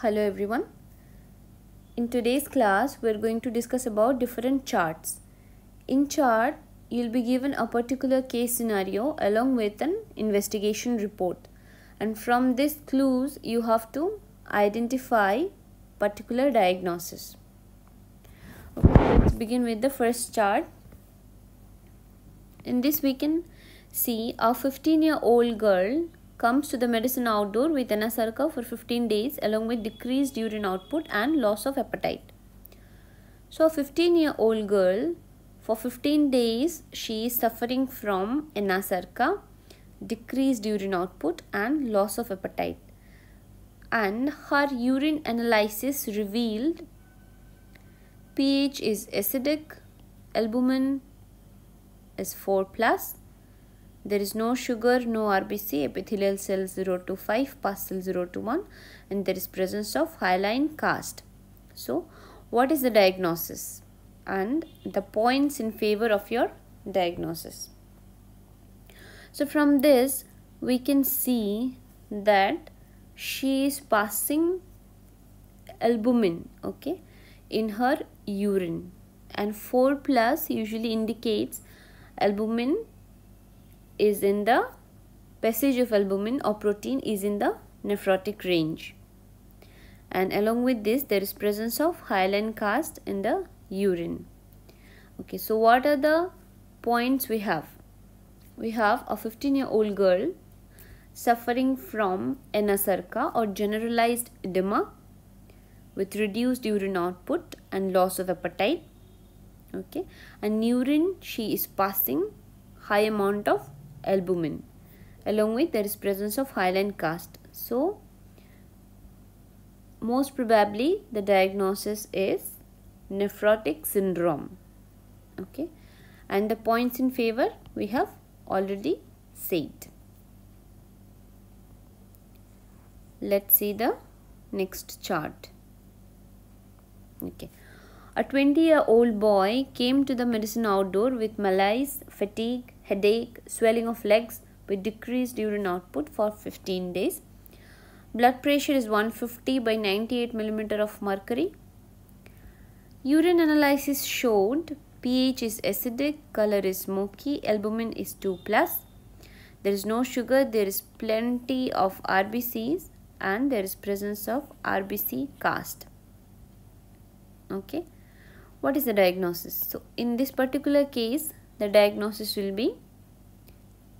hello everyone in today's class we're going to discuss about different charts in chart you'll be given a particular case scenario along with an investigation report and from this clues you have to identify particular diagnosis okay let's begin with the first chart in this we can see a 15 year old girl comes to the medicine outdoor with anasarca for 15 days along with decreased urine output and loss of appetite. So a 15 year old girl for 15 days she is suffering from anasarca, decreased urine output and loss of appetite and her urine analysis revealed pH is acidic, albumin is 4 plus there is no sugar, no RBC, epithelial cell 0 to 5, pus cell 0 to 1 and there is presence of hyaline cast. So, what is the diagnosis and the points in favor of your diagnosis. So, from this we can see that she is passing albumin okay in her urine and 4 plus usually indicates albumin is in the passage of albumin or protein is in the nephrotic range and along with this there is presence of hyaline cast in the urine okay so what are the points we have we have a 15 year old girl suffering from anasarca or generalized edema with reduced urine output and loss of appetite okay and urine she is passing high amount of albumin. Along with there is presence of hyaline cast. So most probably the diagnosis is nephrotic syndrome. Okay. And the points in favor we have already said. Let's see the next chart. Okay. A 20 year old boy came to the medicine outdoor with malaise, fatigue, headache, swelling of legs with decreased urine output for 15 days. Blood pressure is 150 by 98 millimeter of mercury. Urine analysis showed pH is acidic, color is smoky, albumin is 2+. plus. There is no sugar, there is plenty of RBCs and there is presence of RBC cast. Okay. What is the diagnosis? So, in this particular case, the diagnosis will be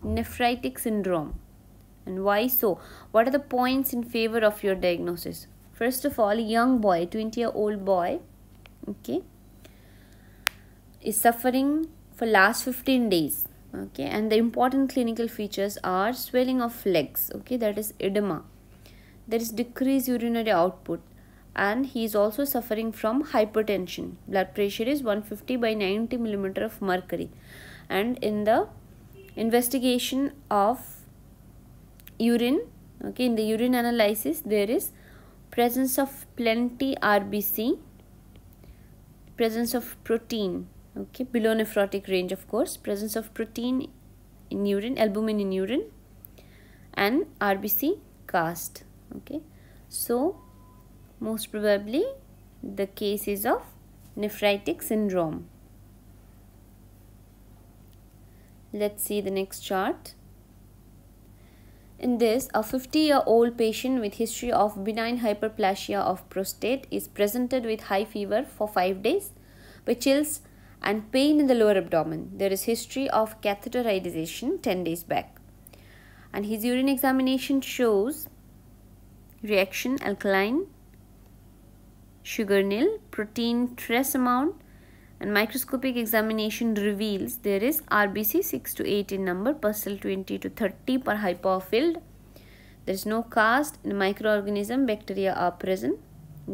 nephritic syndrome. And why so? What are the points in favor of your diagnosis? First of all, young boy, 20 year old boy, okay, is suffering for last 15 days okay and the important clinical features are swelling of legs okay that is edema there is decreased urinary output and he is also suffering from hypertension. Blood pressure is 150 by 90 millimeter of mercury and in the investigation of urine, okay, in the urine analysis there is presence of plenty RBC, presence of protein, okay, below nephrotic range of course, presence of protein in urine, albumin in urine and RBC cast, okay. So, most probably the cases of nephritic syndrome. Let's see the next chart. In this, a 50-year-old patient with history of benign hyperplasia of prostate is presented with high fever for 5 days with chills and pain in the lower abdomen. There is history of catheterization 10 days back. And his urine examination shows reaction alkaline sugar nil, protein trace amount and microscopic examination reveals there is RBC 6 to 8 in number, cell 20 to 30 per hypophylled. There is no cast in microorganism, bacteria are present.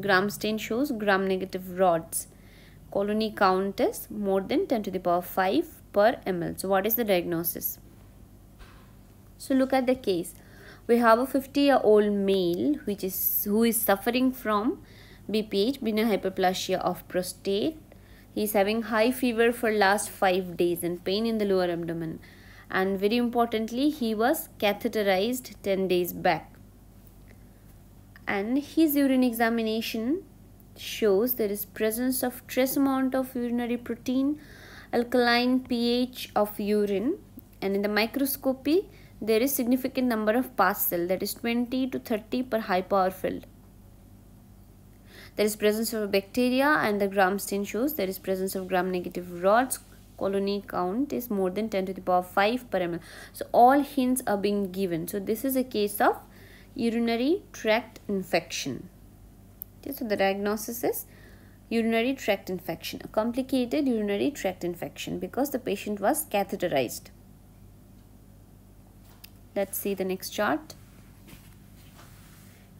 Gram stain shows gram negative rods. Colony count is more than 10 to the power 5 per ml. So what is the diagnosis? So look at the case. We have a 50 year old male which is who is suffering from BPH, benign hyperplasia of prostate. He is having high fever for last 5 days and pain in the lower abdomen. And very importantly, he was catheterized 10 days back. And his urine examination shows there is presence of trace amount of urinary protein, alkaline pH of urine. And in the microscopy, there is significant number of cell that is 20 to 30 per high power field. There is presence of bacteria and the gram stain shows there is presence of gram-negative rods. Colony count is more than 10 to the power 5 per ml. So all hints are being given. So this is a case of urinary tract infection. Okay, so the diagnosis is urinary tract infection, a complicated urinary tract infection because the patient was catheterized. Let's see the next chart.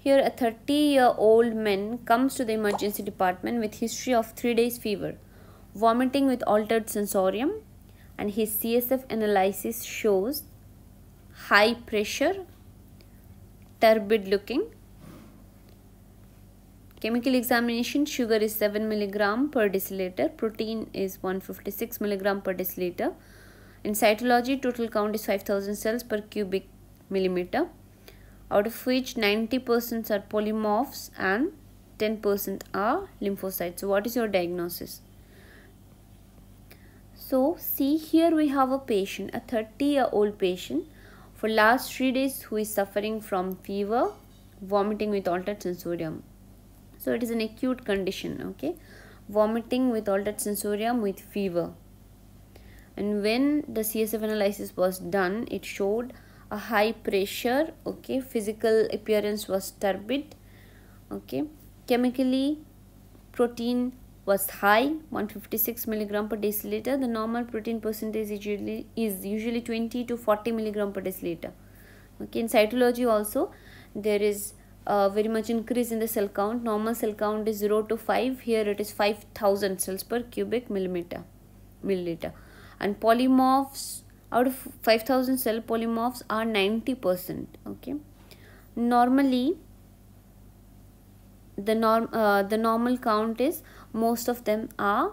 Here a 30-year-old man comes to the emergency department with history of 3 days fever, vomiting with altered sensorium and his CSF analysis shows high pressure, turbid looking. Chemical examination sugar is 7 milligram per deciliter, protein is 156 milligram per deciliter. In cytology total count is 5000 cells per cubic millimeter out of which 90% are polymorphs and 10% are lymphocytes. So what is your diagnosis? So see here we have a patient, a 30 year old patient for last 3 days who is suffering from fever, vomiting with altered sensorium. So it is an acute condition, okay. Vomiting with altered sensorium with fever. And when the CSF analysis was done, it showed a high pressure okay physical appearance was turbid okay chemically protein was high 156 milligram per deciliter the normal protein percentage is usually is usually 20 to 40 milligram per deciliter okay in cytology also there is uh, very much increase in the cell count normal cell count is 0 to 5 here it is 5000 cells per cubic millimeter milliliter and polymorphs out of 5000 cell polymorphs are 90% okay normally the norm uh, the normal count is most of them are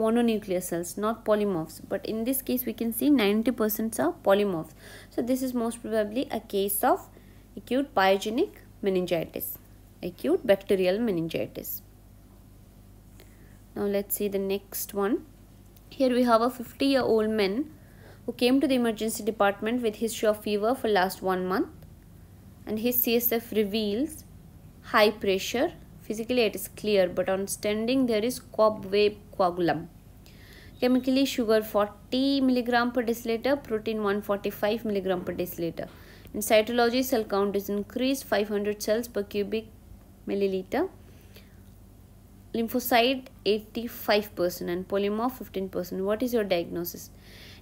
mononuclear cells not polymorphs but in this case we can see 90% are polymorphs so this is most probably a case of acute pyogenic meningitis acute bacterial meningitis now let's see the next one here we have a 50 year old man who came to the emergency department with history of fever for last one month and his CSF reveals high pressure. Physically it is clear but on standing there is cobweb coagulum. Chemically sugar 40 mg per deciliter, protein 145 mg per deciliter. In cytology cell count is increased 500 cells per cubic milliliter. Lymphocyte 85% and polymorph 15%. What is your diagnosis?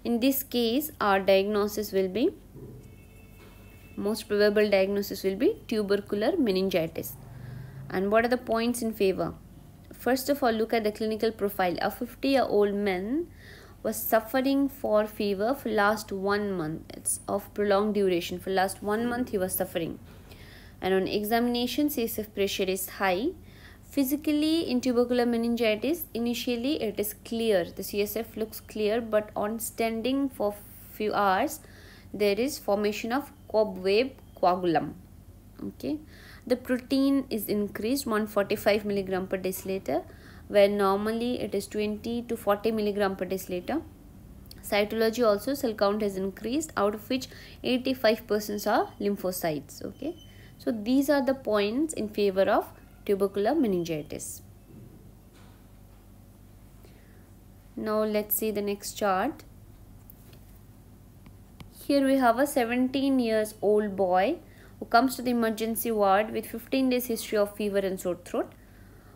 In this case, our diagnosis will be, most probable diagnosis will be tubercular meningitis. And what are the points in favor? First of all, look at the clinical profile. A 50-year-old man was suffering for fever for last one month. It's of prolonged duration. For last one month, he was suffering. And on examination, CSF pressure is high Physically, in tubercular meningitis, initially it is clear. The CSF looks clear, but on standing for few hours, there is formation of cobweb coagulum. Okay, the protein is increased 145 milligram per deciliter, where normally it is 20 to 40 milligram per deciliter. Cytology also cell count has increased, out of which 85 percent are lymphocytes. Okay, so these are the points in favor of tubercular meningitis. Now let's see the next chart. Here we have a 17 years old boy who comes to the emergency ward with 15 days history of fever and sore throat.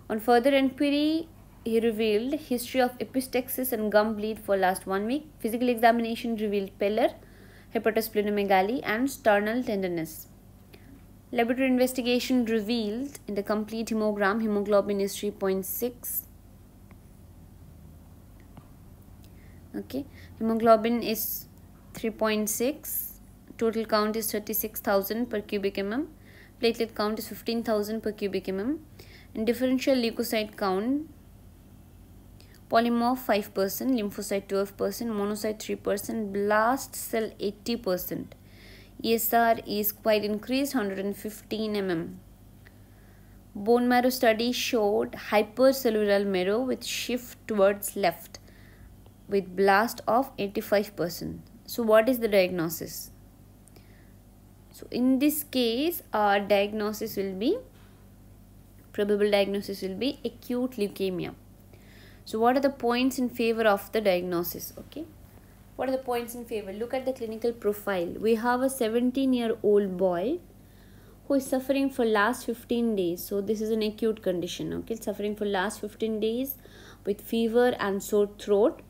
On further inquiry, he revealed history of epistaxis and gum bleed for last one week. Physical examination revealed pallor, hepatosplenomegaly and sternal tenderness. Laboratory investigation revealed in the complete hemogram hemoglobin is 3.6. Okay, hemoglobin is 3.6. Total count is 36,000 per cubic mm. Platelet count is 15,000 per cubic mm. And differential leukocyte count polymorph 5%, lymphocyte 12%, monocyte 3%, blast cell 80%. ESR is quite increased 115 mm. Bone marrow study showed hypercellular marrow with shift towards left with blast of 85%. So what is the diagnosis? So in this case our diagnosis will be probable diagnosis will be acute leukemia. So what are the points in favor of the diagnosis? Okay. What are the points in favor? Look at the clinical profile. We have a 17-year-old boy who is suffering for last 15 days. So this is an acute condition, okay? Suffering for last 15 days with fever and sore throat.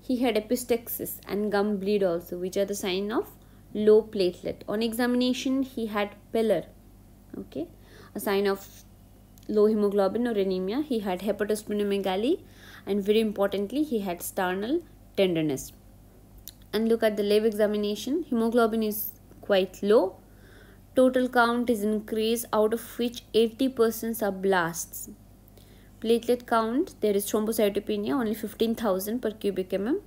He had epistaxis and gum bleed also, which are the sign of low platelet. On examination, he had pillar, okay? A sign of low hemoglobin or anemia. He had hepatosplenomegaly and very importantly, he had sternal tenderness and look at the lab examination, hemoglobin is quite low. Total count is increased out of which 80% are blasts. Platelet count, there is thrombocytopenia, only 15,000 per cubic mm.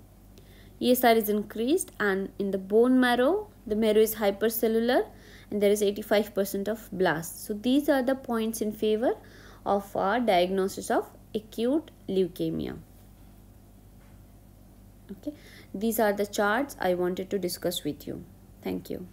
ESR is increased and in the bone marrow, the marrow is hypercellular and there is 85% of blasts. So these are the points in favor of our diagnosis of acute leukemia. Okay. These are the charts I wanted to discuss with you. Thank you.